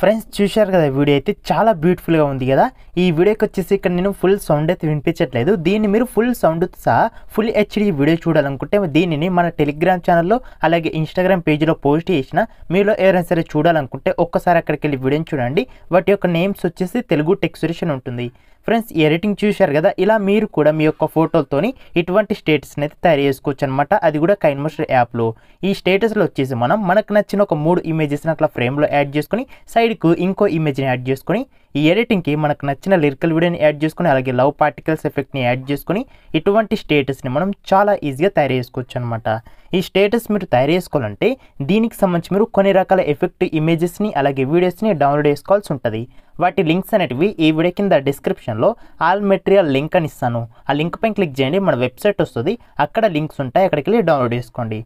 friends చూశారు కదా video అయితే చాలా బ్యూటిఫుల్గా ఉంది కదా ఈ వీడియోకి వచ్చేసి ఇక్కడ నేను ఫుల్ సౌండ్ అయితే వినిపించట్లేదు దీన్ని మీరు ఫుల్ సౌండ్ సహా ఫుల్ హెచ్డీ వీడియో చూడాలనుకుంటే దీనిని మన టెలిగ్రామ్ ఛానల్లో అలాగే ఇన్స్టాగ్రామ్ పేజ్లో పోస్ట్ చేసిన మీలో ఎవరైనా సరే చూడాలనుకుంటే ఒక్కసారి అక్కడికి వెళ్ళి వీడియోని చూడండి వాటి యొక్క నేమ్స్ వచ్చేసి తెలుగు టెక్స్ ఉంటుంది ఫ్రెండ్స్ ఈ రేటింగ్ చూశారు కదా ఇలా మీరు కూడా మీ యొక్క ఫోటోలతోని ఇటువంటి స్టేటస్ని అయితే తయారు చేసుకోవచ్చు అనమాట అది కూడా కైన్ మోస్టర్ యాప్లో ఈ స్టేటస్లో వచ్చేసి మనం మనకు నచ్చిన ఒక మూడు ఇమేజెస్ని అట్లా ఫ్రేమ్లో యాడ్ చేసుకొని సైడ్కు ఇంకో ఇమేజ్ని యాడ్ చేసుకొని ఈ ఎడిటింగ్కి మనకు నచ్చిన లిరికల్ వీడియోని యాడ్ చేసుకొని అలాగే లవ్ పార్టికల్స్ ఎఫెక్ట్ని యాడ్ చేసుకొని ఇటువంటి స్టేటస్ని మనం చాలా ఈజీగా తయారు చేసుకోవచ్చు అనమాట ఈ స్టేటస్ మీరు తయారు చేసుకోవాలంటే దీనికి సంబంధించి మీరు కొన్ని రకాల ఎఫెక్ట్ ఇమేజెస్ని అలాగే వీడియోస్ని డౌన్లోడ్ చేసుకోవాల్సి ఉంటుంది వాటి లింక్స్ అనేటివి ఈ వీడియో కింద డిస్క్రిప్షన్లో ఆల్ మెటీరియల్ లింక్ అని ఇస్తాను ఆ లింక్ పైన క్లిక్ చేయండి మన వెబ్సైట్ వస్తుంది అక్కడ లింక్స్ ఉంటాయి అక్కడికి వెళ్ళి డౌన్లోడ్ చేసుకోండి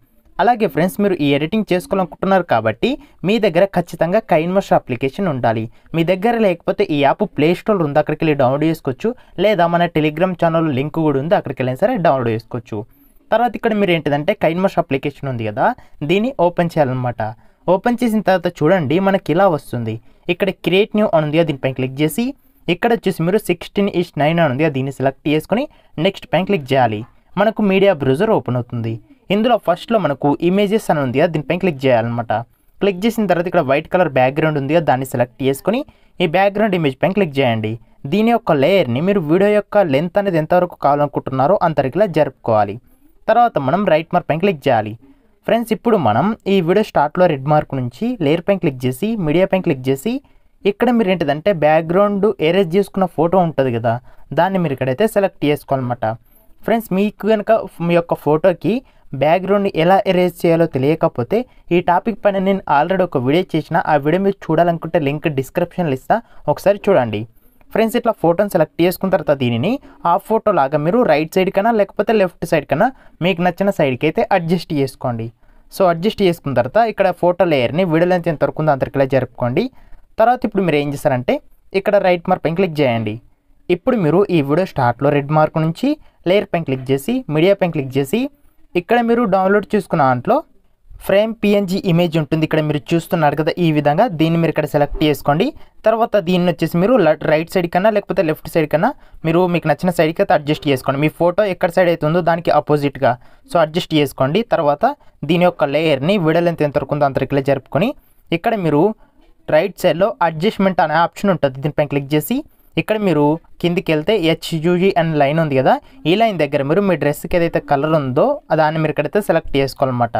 అలాగే ఫ్రెండ్స్ మీరు ఈ ఎడిటింగ్ చేసుకోవాలనుకుంటున్నారు కాబట్టి మీ దగ్గర ఖచ్చితంగా కైన్వర్స్ అప్లికేషన్ ఉండాలి మీ దగ్గర లేకపోతే ఈ యాప్ ప్లే స్టోర్ ఉంది అక్కడికి వెళ్ళి డౌన్లోడ్ చేసుకోవచ్చు లేదా మన టెలిగ్రామ్ ఛానల్ లింక్ కూడా ఉంది అక్కడికి వెళ్ళినా సరే డౌన్లోడ్ చేసుకోవచ్చు తర్వాత ఇక్కడ మీరు ఏంటిదంటే కైన్వర్స్ అప్లికేషన్ ఉంది కదా దీన్ని ఓపెన్ చేయాలన్నమాట ఓపెన్ చేసిన తర్వాత చూడండి మనకి ఇలా వస్తుంది ఇక్కడ క్రియేట్ న్యూ అని ఉందిగా దీనిపైన క్లిక్ చేసి ఇక్కడ వచ్చేసి మీరు సిక్స్టీన్ ఇష్ నైన్ అని ఉంది దీన్ని సెలెక్ట్ చేసుకొని నెక్స్ట్ పైన క్లిక్ చేయాలి మనకు మీడియా బ్రౌజర్ ఓపెన్ అవుతుంది ఇందులో ఫస్ట్లో మనకు ఇమేజెస్ అని ఉంది దీనిపైన క్లిక్ చేయాలన్నమాట క్లిక్ చేసిన తర్వాత ఇక్కడ వైట్ కలర్ బ్యాక్గ్రౌండ్ ఉంది దాన్ని సెలెక్ట్ చేసుకుని ఈ బ్యాక్గ్రౌండ్ ఇమేజ్ పైన క్లిక్ చేయండి దీని యొక్క లేయర్ని మీరు వీడియో యొక్క లెంత్ అనేది ఎంతవరకు కావాలనుకుంటున్నారో అంతరికిలా జరుపుకోవాలి తర్వాత మనం రైట్ మార్క్ పైన క్లిక్ చేయాలి ఫ్రెండ్స్ ఇప్పుడు మనం ఈ వీడియో స్టార్ట్లో రెడ్ మార్క్ నుంచి లేయర్ పైన క్లిక్ చేసి మీడియా పైన క్లిక్ చేసి ఇక్కడ మీరు ఏంటిదంటే బ్యాక్గ్రౌండ్ ఎరేజ్ చేసుకున్న ఫోటో ఉంటుంది కదా దాన్ని మీరు ఇక్కడైతే సెలెక్ట్ చేసుకోవాలన్నమాట ఫ్రెండ్స్ మీకు కనుక మీ యొక్క ఫోటోకి బ్యాక్గ్రౌండ్ ఎలా ఎరేజ్ చేయాలో తెలియకపోతే ఈ టాపిక్ పైన నేను ఆల్రెడీ ఒక వీడియో చేసిన ఆ వీడియో మీరు చూడాలనుకుంటే లింక్ డిస్క్రిప్షన్లో ఇస్తా ఒకసారి చూడండి ఫ్రెండ్స్ ఇట్లా ఫోటోని సెలెక్ట్ చేసుకున్న తర్వాత దీనిని ఆ ఫోటో లాగా మీరు రైట్ సైడ్ కన్నా లేకపోతే లెఫ్ట్ సైడ్ కన్నా మీకు నచ్చిన సైడ్కి అయితే అడ్జస్ట్ చేసుకోండి సో అడ్జస్ట్ చేసుకున్న తర్వాత ఇక్కడ ఫోటో లేయర్ని లెంత్ ఎంత వరకు ఉందో అంతరికిలా జరుపుకోండి తర్వాత ఇప్పుడు మీరు ఏం చేస్తారంటే ఇక్కడ రైట్ మార్క్ పైన క్లిక్ చేయండి ఇప్పుడు మీరు ఈ వీడియో స్టార్ట్లో రెడ్ మార్క్ నుంచి లేయర్ పైన క్లిక్ చేసి మీడియా పైన క్లిక్ చేసి ఇక్కడ మీరు డౌన్లోడ్ చూసుకున్న దాంట్లో ఫ్రేమ్ పిఎన్జీ ఇమేజ్ ఉంటుంది ఇక్కడ మీరు చూస్తున్నారు కదా ఈ విధంగా దీన్ని మీరు ఇక్కడ సెలెక్ట్ చేసుకోండి తర్వాత దీన్ని వచ్చేసి మీరు రైట్ సైడ్ కన్నా లేకపోతే లెఫ్ట్ సైడ్ కన్నా మీరు మీకు నచ్చిన సైడ్కి అయితే అడ్జస్ట్ చేసుకోండి మీ ఫోటో ఎక్కడ సైడ్ అయితే ఉందో దానికి అపోజిట్గా సో అడ్జస్ట్ చేసుకోండి తర్వాత దీని యొక్క లేయర్ని విడలెంత ఎంత వరకు ఉందో అంత జరుపుకొని ఇక్కడ మీరు రైట్ సైడ్లో అడ్జస్ట్మెంట్ అనే ఆప్షన్ ఉంటుంది దీనిపైన క్లిక్ చేసి ఇక్కడ మీరు కిందికి వెళ్తే హెచ్యూజీ అండ్ లైన్ ఉంది కదా ఈ లైన్ దగ్గర మీరు మీ డ్రెస్కి ఏదైతే కలర్ ఉందో దాన్ని మీరు ఇక్కడైతే సెలెక్ట్ చేసుకోవాలన్నమాట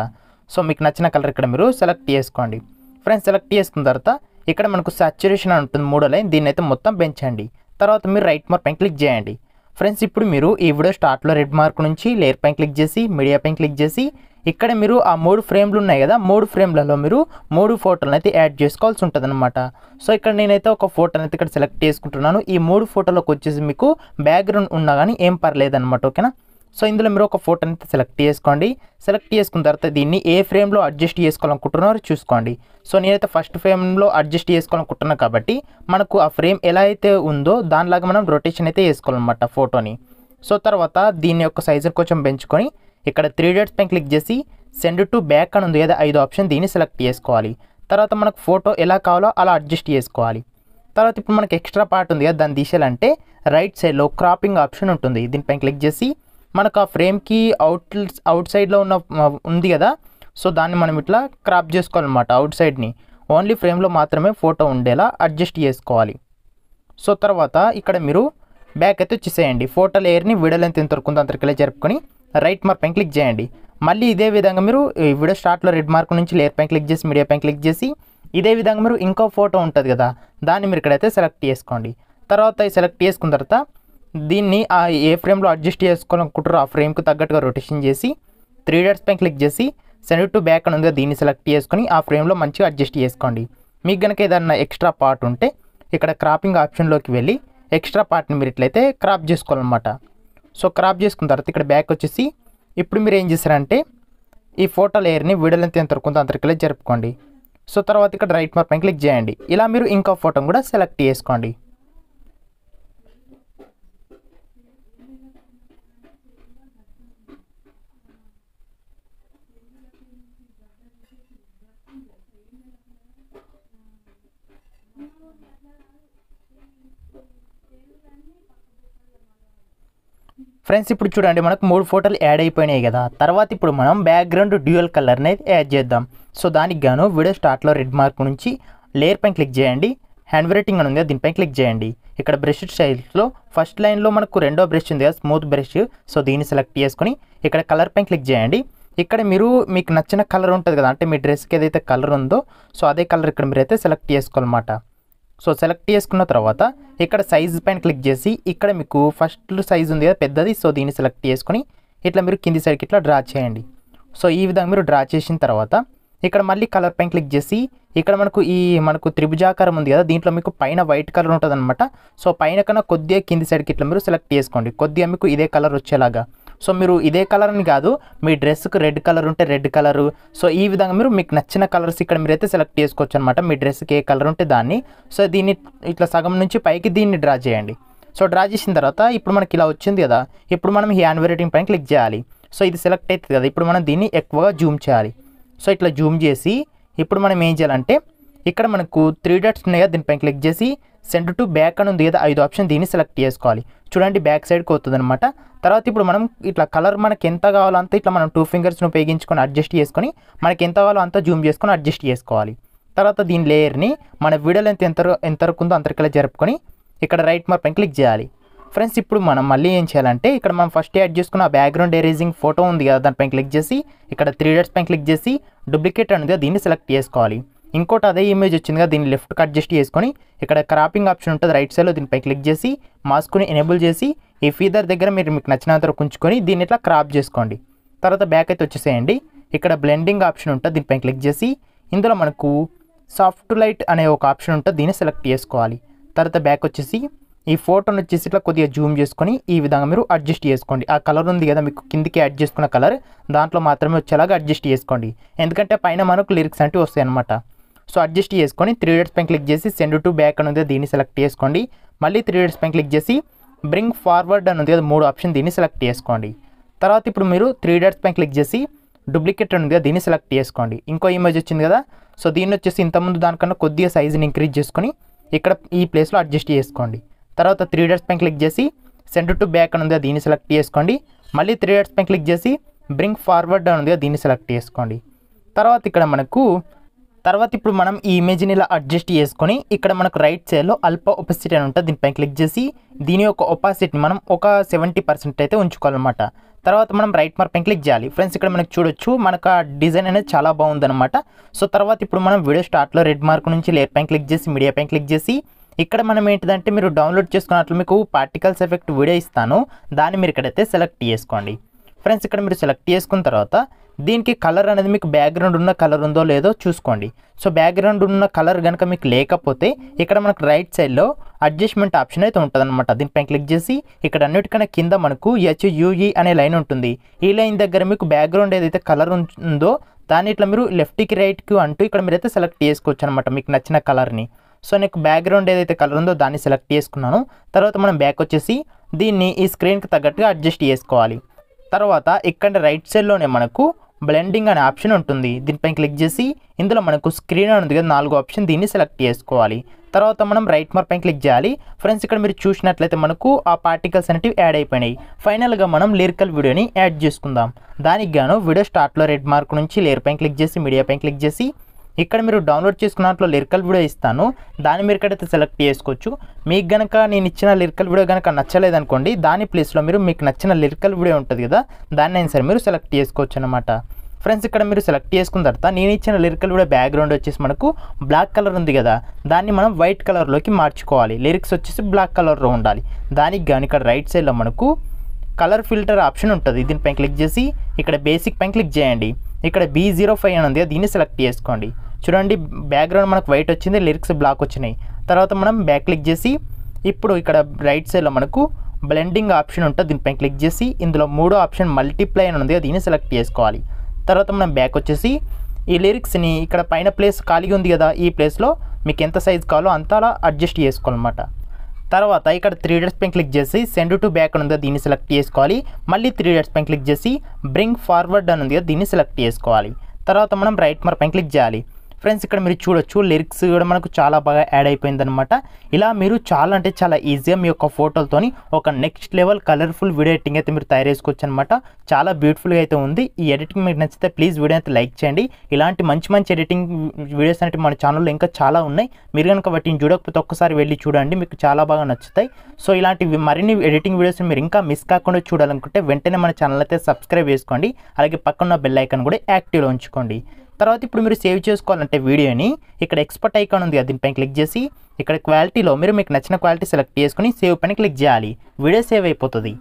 సో మీకు నచ్చిన కలర్ ఇక్కడ మీరు సెలెక్ట్ చేసుకోండి ఫ్రెండ్స్ సెలెక్ట్ చేసుకున్న తర్వాత ఇక్కడ మనకు సాచ్యురేషన్ అని ఉంటుంది మూడో లైన్ దీన్ని అయితే మొత్తం పెంచండి తర్వాత మీరు రైట్ మార్క్ పైన క్లిక్ చేయండి ఫ్రెండ్స్ ఇప్పుడు మీరు ఈ వీడియో స్టార్ట్లో రెడ్ మార్క్ నుంచి లేయర్ పైన క్లిక్ చేసి మీడియా పైన క్లిక్ చేసి ఇక్కడ మీరు ఆ మూడు ఫ్రేమ్లు ఉన్నాయి కదా మూడు ఫ్రేమ్లలో మీరు మూడు ఫోటోలను అయితే యాడ్ చేసుకోవాల్సి ఉంటుంది అనమాట సో ఇక్కడ నేనైతే ఒక ఫోటోని అయితే ఇక్కడ సెలెక్ట్ చేసుకుంటున్నాను ఈ మూడు ఫోటోలకు వచ్చేసి మీకు బ్యాక్గ్రౌండ్ ఉన్నా కానీ ఏం పర్లేదన్నమాట ఓకేనా సో ఇందులో మీరు ఒక ఫోటో అయితే సెలెక్ట్ చేసుకోండి సెలెక్ట్ చేసుకున్న తర్వాత దీన్ని ఏ ఫ్రేమ్లో అడ్జస్ట్ చేసుకోవాలనుకుంటున్నారో చూసుకోండి సో నేనైతే ఫస్ట్ ఫ్రేమ్లో అడ్జస్ట్ చేసుకోవాలనుకుంటున్నాను కాబట్టి మనకు ఆ ఫ్రేమ్ ఎలా అయితే ఉందో దానిలాగా మనం రొటేషన్ అయితే వేసుకోవాలన్నమాట ఫోటోని సో తర్వాత దీని యొక్క సైజు కొంచెం పెంచుకొని ఇక్కడ త్రీ డేట్స్ పైన క్లిక్ చేసి సెండ్ టు బ్యాక్ అని ఉంది ఏదో ఐదు ఆప్షన్ దీన్ని సెలెక్ట్ చేసుకోవాలి తర్వాత మనకు ఫోటో ఎలా కావాలో అలా అడ్జస్ట్ చేసుకోవాలి తర్వాత ఇప్పుడు మనకు ఎక్స్ట్రా పార్ట్ ఉంది కదా దాన్ని తీసేయాలంటే రైట్ సైడ్లో క్రాపింగ్ ఆప్షన్ ఉంటుంది దీనిపైన క్లిక్ చేసి మనకు ఆ ఫ్రేమ్కి అవుట్ అవుట్ సైడ్లో ఉన్న ఉంది కదా సో దాన్ని మనం ఇట్లా క్రాప్ చేసుకోవాలన్నమాట అవుట్ సైడ్ని ఓన్లీ ఫ్రేమ్లో మాత్రమే ఫోటో ఉండేలా అడ్జస్ట్ చేసుకోవాలి సో తర్వాత ఇక్కడ మీరు బ్యాక్ అయితే వచ్చేసేయండి ఫోటో లేయర్ని వీడియో లెంత్ ఎంత వరకు అంతరికలే జరుపుకొని రైట్ మార్క్ పైన క్లిక్ చేయండి మళ్ళీ ఇదే విధంగా మీరు వీడియో స్టార్ట్లో రెడ్ మార్క్ నుంచి లేయర్ పైన క్లిక్ చేసి మీడియా పైన క్లిక్ చేసి ఇదే విధంగా మీరు ఇంకో ఫోటో ఉంటుంది కదా దాన్ని మీరు ఇక్కడైతే సెలెక్ట్ చేసుకోండి తర్వాత సెలెక్ట్ చేసుకున్న తర్వాత దీన్ని ఆ ఏ ఫ్రేమ్లో అడ్జస్ట్ చేసుకోవాలనుకుంటారో ఆ ఫ్రేమ్కి తగ్గట్టుగా రొటేషన్ చేసి త్రీ డేట్స్ పైన క్లిక్ చేసి సెండ్ టు బ్యాక్ అని ఉందిగా దీన్ని సెలెక్ట్ చేసుకొని ఆ ఫ్రేమ్లో మంచిగా అడ్జస్ట్ చేసుకోండి మీకు కనుక ఏదన్నా ఎక్స్ట్రా పార్ట్ ఉంటే ఇక్కడ క్రాపింగ్ ఆప్షన్లోకి వెళ్ళి ఎక్స్ట్రా పార్ట్ని మీరు ఇట్లయితే క్రాప్ చేసుకోవాలన్నమాట సో క్రాప్ చేసుకున్న తర్వాత ఇక్కడ బ్యాక్ వచ్చేసి ఇప్పుడు మీరు ఏం చేశారంటే ఈ ఫోటో లేయర్ని వీడియోలెంత్ ఎంత వరకు అంతరికలే జరుపుకోండి సో తర్వాత ఇక్కడ రైట్ మార్క్ పైన క్లిక్ చేయండి ఇలా మీరు ఇంకో ఫోటో కూడా సెలెక్ట్ చేసుకోండి ఫ్రెండ్స్ ఇప్పుడు చూడండి మనకు మూడు ఫోటోలు యాడ్ అయిపోయినాయి కదా తర్వాత ఇప్పుడు మనం బ్యాక్గ్రౌండ్ డ్యూయల్ కలర్ని యాడ్ చేద్దాం సో దానికి గాను వీడియో స్టార్ట్లో రెడ్ మార్క్ నుంచి లేయర్ పైన క్లిక్ చేయండి హ్యాండ్ వెరైటింగ్ అని ఉంది దీనిపై క్లిక్ చేయండి ఇక్కడ బ్రష్ స్టైల్స్లో ఫస్ట్ లైన్లో మనకు రెండో బ్రష్ ఉంది కదా స్మూత్ బ్రష్ సో దీన్ని సెలెక్ట్ చేసుకుని ఇక్కడ కలర్ పైన క్లిక్ చేయండి ఇక్కడ మీరు మీకు నచ్చిన కలర్ ఉంటుంది కదా అంటే మీ డ్రెస్కి ఏదైతే కలర్ ఉందో సో అదే కలర్ ఇక్కడ మీరు అయితే సెలెక్ట్ చేసుకోవాలన్నమాట సో సెలెక్ట్ చేసుకున్న తర్వాత ఇక్కడ సైజ్ పైన క్లిక్ చేసి ఇక్కడ మీకు ఫస్ట్ సైజు ఉంది కదా పెద్దది సో దీన్ని సెలెక్ట్ చేసుకుని ఇట్లా మీరు కింది సైడ్కి ఇట్లా డ్రా చేయండి సో ఈ విధంగా మీరు డ్రా చేసిన తర్వాత ఇక్కడ మళ్ళీ కలర్ పైన క్లిక్ చేసి ఇక్కడ మనకు ఈ మనకు త్రిభుజాకారం ఉంది కదా దీంట్లో మీకు పైన వైట్ కలర్ ఉంటుంది సో పైన కన్నా కొద్దిగా కింది సైడ్కి ఇట్లా మీరు సెలెక్ట్ చేసుకోండి కొద్దిగా మీకు ఇదే కలర్ వచ్చేలాగా సో మీరు ఇదే కలర్ అని కాదు మీ డ్రెస్కి రెడ్ కలర్ ఉంటే రెడ్ కలరు సో ఈ విధంగా మీరు మీకు నచ్చిన కలర్స్ ఇక్కడ మీరైతే సెలెక్ట్ చేసుకోవచ్చు అనమాట మీ డ్రెస్కి ఏ కలర్ ఉంటే దాన్ని సో దీన్ని ఇట్లా సగం నుంచి పైకి దీన్ని డ్రా చేయండి సో డ్రా చేసిన తర్వాత ఇప్పుడు మనకి ఇలా వచ్చింది కదా ఇప్పుడు మనం ఈ హ్యాండ్ వెరైటింగ్ పైన క్లిక్ చేయాలి సో ఇది సెలెక్ట్ అవుతుంది కదా ఇప్పుడు మనం దీన్ని ఎక్కువగా జూమ్ చేయాలి సో ఇట్లా జూమ్ చేసి ఇప్పుడు మనం ఏం చేయాలంటే ఇక్కడ మనకు త్రీ డాట్స్ ఉన్నాయా దీనిపై దీనిపైన క్లిక్ చేసి సెండ్ టు బ్యాక్ అని ఉంది కదా ఐదు ఆప్షన్ దీన్ని సెలెక్ట్ చేసుకోవాలి చూడండి బ్యాక్ సైడ్కి అవుతుంది అనమాట తర్వాత ఇప్పుడు మనం ఇట్లా కలర్ మనకి ఎంత కావాలో అంత ఇట్లా మనం టూ ఫింగర్స్ని ఉపయోగించుకొని అడ్జస్ట్ చేసుకొని మనకి ఎంత కావాలో అంత జూమ్ చేసుకొని అడ్జస్ట్ చేసుకోవాలి తర్వాత దీని లేయర్ని మన వీడియో లెంత్ ఎంత ఎంత వరకు ఉందో అంతరికలా జరుపుకొని ఇక్కడ రైట్ మార్పై పైన క్లిక్ చేయాలి ఫ్రెండ్స్ ఇప్పుడు మనం మళ్ళీ ఏం చేయాలంటే ఇక్కడ మనం ఫస్ట్ యాడ్ చేసుకున్న బ్యాక్గ్రౌండ్ ఎరేజింగ్ ఫోటో ఉంది కదా దానిపైన క్లిక్ చేసి ఇక్కడ త్రీ డేట్స్ పైన క్లిక్ చేసి డూప్లికేట్ అనేది దీన్ని సెలెక్ట్ చేసుకోవాలి ఇంకోటి అదే ఇమేజ్ కదా దీన్ని లెఫ్ట్ కట్ జస్ట్ చేసుకొని ఇక్కడ క్రాపింగ్ ఆప్షన్ ఉంటుంది రైట్ సైడ్లో దీనిపై క్లిక్ చేసి మాస్క్ని ఎనేబుల్ చేసి ఈ ఫీదర్ దగ్గర మీరు మీకు నచ్చినంత తర్వాత ఉంచుకొని దీన్ని ఇట్లా క్రాప్ చేసుకోండి తర్వాత బ్యాక్ అయితే వచ్చేసేయండి ఇక్కడ బ్లెండింగ్ ఆప్షన్ ఉంటుంది దీనిపై క్లిక్ చేసి ఇందులో మనకు సాఫ్ట్ లైట్ అనే ఒక ఆప్షన్ ఉంటుంది దీన్ని సెలెక్ట్ చేసుకోవాలి తర్వాత బ్యాక్ వచ్చేసి ఈ ఫోటోని వచ్చేసి ఇట్లా కొద్దిగా జూమ్ చేసుకొని ఈ విధంగా మీరు అడ్జస్ట్ చేసుకోండి ఆ కలర్ ఉంది కదా మీకు కిందికి యాడ్ చేసుకున్న కలర్ దాంట్లో మాత్రమే వచ్చేలాగా అడ్జస్ట్ చేసుకోండి ఎందుకంటే పైన మనకు లిరిక్స్ అంటే వస్తాయి అనమాట సో అడ్జస్ట్ చేసుకొని త్రీ డేట్స్ పైన క్లిక్ చేసి సెండ్ టు బ్యాక్ అని ఉంది దీన్ని సెలెక్ట్ చేసుకోండి మళ్ళీ త్రీ డేట్స్ పైన క్లిక్ చేసి బ్రింగ్ ఫార్వర్డ్ అని ఉంది కదా మూడు ఆప్షన్ దీన్ని సెలెక్ట్ చేసుకోండి తర్వాత ఇప్పుడు మీరు త్రీ డేట్స్ పైన క్లిక్ చేసి డూప్లికేట్ అని ఉంది కదా దీన్ని సెలెక్ట్ చేసుకోండి ఇంకో ఇమేజ్ వచ్చింది కదా సో దీన్ని వచ్చేసి ఇంతకుముందు దానికన్నా కొద్దిగా సైజుని ఇంక్రీజ్ చేసుకొని ఇక్కడ ఈ ప్లేస్లో అడ్జస్ట్ చేసుకోండి తర్వాత త్రీ డేట్స్ పైన క్లిక్ చేసి సెండ్ టు బ్యాక్ అని ఉంది కదా దీన్ని సెలెక్ట్ చేసుకోండి మళ్ళీ త్రీ డేట్స్ పైన క్లిక్ చేసి బ్రింగ్ ఫార్వర్డ్ అని ఉంది కదా దీన్ని సెలెక్ట్ చేసుకోండి తర్వాత ఇక్కడ మనకు తర్వాత ఇప్పుడు మనం ఈ ఇమేజ్ని ఇలా అడ్జస్ట్ చేసుకొని ఇక్కడ మనకు రైట్ సైడ్లో అల్పా ఒపాసిటీ అని ఉంటుంది దీనిపైన క్లిక్ చేసి దీని యొక్క ఒపాసిటీని మనం ఒక సెవెంటీ పర్సెంట్ అయితే ఉంచుకోవాలన్నమాట తర్వాత మనం రైట్ మార్క్ పైన క్లిక్ చేయాలి ఫ్రెండ్స్ ఇక్కడ మనకు చూడొచ్చు మనకు ఆ డిజైన్ అనేది చాలా బాగుందనమాట సో తర్వాత ఇప్పుడు మనం వీడియో స్టార్ట్లో రెడ్ మార్క్ నుంచి లేర్ పైన క్లిక్ చేసి మీడియా పైన క్లిక్ చేసి ఇక్కడ మనం ఏంటిదంటే మీరు డౌన్లోడ్ చేసుకున్నట్లు మీకు పార్టికల్స్ ఎఫెక్ట్ వీడియో ఇస్తాను దాన్ని మీరు ఇక్కడైతే సెలెక్ట్ చేసుకోండి ఫ్రెండ్స్ ఇక్కడ మీరు సెలెక్ట్ చేసుకున్న తర్వాత దీనికి కలర్ అనేది మీకు బ్యాక్గ్రౌండ్ ఉన్న కలర్ ఉందో లేదో చూసుకోండి సో బ్యాక్గ్రౌండ్ ఉన్న కలర్ కనుక మీకు లేకపోతే ఇక్కడ మనకు రైట్ సైడ్లో అడ్జస్ట్మెంట్ ఆప్షన్ అయితే ఉంటుంది అనమాట దీనిపై క్లిక్ చేసి ఇక్కడ అన్నిటికన్నా కింద మనకు హెచ్యుఈ e అనే లైన్ ఉంటుంది ఈ లైన్ దగ్గర మీకు బ్యాక్గ్రౌండ్ ఏదైతే కలర్ ఉందో దాన్ని ఇట్లా మీరు లెఫ్ట్కి రైట్కి అంటూ ఇక్కడ మీరు అయితే సెలెక్ట్ చేసుకోవచ్చు అనమాట మీకు నచ్చిన కలర్ని సో నాకు బ్యాక్గ్రౌండ్ ఏదైతే కలర్ ఉందో దాన్ని సెలెక్ట్ చేసుకున్నాను తర్వాత మనం బ్యాక్ వచ్చేసి దీన్ని ఈ స్క్రీన్కి తగ్గట్టుగా అడ్జస్ట్ చేసుకోవాలి తర్వాత ఇక్కడ రైట్ సైడ్లోనే మనకు బ్లెండింగ్ అనే ఆప్షన్ ఉంటుంది దీనిపైన క్లిక్ చేసి ఇందులో మనకు స్క్రీన్ ఉంది కదా నాలుగు ఆప్షన్ దీన్ని సెలెక్ట్ చేసుకోవాలి తర్వాత మనం రైట్ మార్క్ పైన క్లిక్ చేయాలి ఫ్రెండ్స్ ఇక్కడ మీరు చూసినట్లయితే మనకు ఆ పార్టికల్స్ అనేటివి యాడ్ అయిపోయినాయి ఫైనల్గా మనం లిరికల్ వీడియోని యాడ్ చేసుకుందాం దానికి గాను వీడియో స్టార్ట్లో రెడ్ మార్క్ నుంచి లేర్ పైన క్లిక్ చేసి మీడియా పైన క్లిక్ చేసి ఇక్కడ మీరు డౌన్లోడ్ చేసుకున్న దాంట్లో లిరికల్ వీడియో ఇస్తాను దాన్ని మీరు ఇక్కడైతే సెలెక్ట్ చేసుకోవచ్చు మీకు కనుక నేను ఇచ్చిన లిరికల్ వీడియో కనుక నచ్చలేదనుకోండి దాని ప్లేస్లో మీరు మీకు నచ్చిన లిరికల్ వీడియో ఉంటుంది కదా దాన్ని అయినా సరే మీరు సెలెక్ట్ చేసుకోవచ్చు అనమాట ఫ్రెండ్స్ ఇక్కడ మీరు సెలెక్ట్ చేసుకున్న తర్వాత నేను ఇచ్చిన లిరికల్ కూడా బ్యాక్గ్రౌండ్ వచ్చేసి మనకు బ్లాక్ కలర్ ఉంది కదా దాన్ని మనం వైట్ కలర్లోకి మార్చుకోవాలి లిరిక్స్ వచ్చేసి బ్లాక్ కలర్లో ఉండాలి దానికి కానీ ఇక్కడ రైట్ సైడ్లో మనకు కలర్ ఫిల్టర్ ఆప్షన్ ఉంటుంది దీనిపై క్లిక్ చేసి ఇక్కడ బేసిక్ పైన క్లిక్ చేయండి ఇక్కడ బీ జీరో ఫైవ్ అని ఉంది దీన్ని సెలెక్ట్ చేసుకోండి చూడండి బ్యాక్గ్రౌండ్ మనకు వైట్ వచ్చింది లిరిక్స్ బ్లాక్ వచ్చినాయి తర్వాత మనం బ్యాక్ క్లిక్ చేసి ఇప్పుడు ఇక్కడ రైట్ సైడ్లో మనకు బ్లెండింగ్ ఆప్షన్ ఉంటుంది దీనిపైన క్లిక్ చేసి ఇందులో మూడో ఆప్షన్ మల్టీప్లై అని ఉంది దీన్ని సెలెక్ట్ చేసుకోవాలి తర్వాత మనం బ్యాక్ వచ్చేసి ఈ లిరిక్స్ని ఇక్కడ పైన ప్లేస్ ఖాళీగా ఉంది కదా ఈ ప్లేస్లో మీకు ఎంత సైజ్ కావాలో అంతలా అడ్జస్ట్ చేసుకోవాలన్నమాట తర్వాత ఇక్కడ త్రీ డేట్స్ పైన క్లిక్ చేసి సెండ్ టు బ్యాక్ అని ఉందో దీన్ని సెలెక్ట్ చేసుకోవాలి మళ్ళీ త్రీ డేట్స్ పైన క్లిక్ చేసి బ్రింగ్ ఫార్వర్డ్ అని ఉంది కదా దీన్ని సెలెక్ట్ చేసుకోవాలి తర్వాత మనం రైట్ మర్ పైన క్లిక్ చేయాలి ఫ్రెండ్స్ ఇక్కడ మీరు చూడొచ్చు లిరిక్స్ కూడా మనకు చాలా బాగా యాడ్ అయిపోయిందనమాట ఇలా మీరు చాలా అంటే చాలా ఈజీగా మీ యొక్క ఫోటోలతోని ఒక next level colourful video editing అయితే మీరు తయారు చేసుకోవచ్చు అనమాట చాలా బ్యూటిఫుల్గా అయితే ఉంది ఈ ఎడిటింగ్ మీకు నచ్చితే ప్లీజ్ వీడియో అయితే లైక్ చేయండి ఇలాంటి మంచి మంచి ఎడిటింగ్ వీడియోస్ అనేవి మన ఛానల్లో ఇంకా చాలా ఉన్నాయి మీరు కనుక వాటిని చూడకపోతే ఒక్కసారి వెళ్ళి చూడండి మీకు చాలా బాగా నచ్చుతాయి సో ఇలాంటి మరిన్ని ఎడిటింగ్ వీడియోస్ మీరు ఇంకా మిస్ కాకుండా చూడాలనుకుంటే వెంటనే మన ఛానల్ అయితే సబ్స్క్రైబ్ చేసుకోండి అలాగే పక్కన బెల్ ఐకన్ కూడా యాక్టివ్లో ఉంచుకోండి తర్వాత ఇప్పుడు మీరు సేవ్ చేసుకోవాలంటే వీడియోని ఇక్కడ ఎక్స్పర్ట్ ఐకాన్ ఉంది కదా దీనిపైన క్లిక్ చేసి ఇక్కడ క్వాలిటీలో మీరు మీకు నచ్చిన క్వాలిటీ సెలెక్ట్ చేసుకుని సేవ్ పైన క్లిక్ చేయాలి వీడియో సేవ్ అయిపోతుంది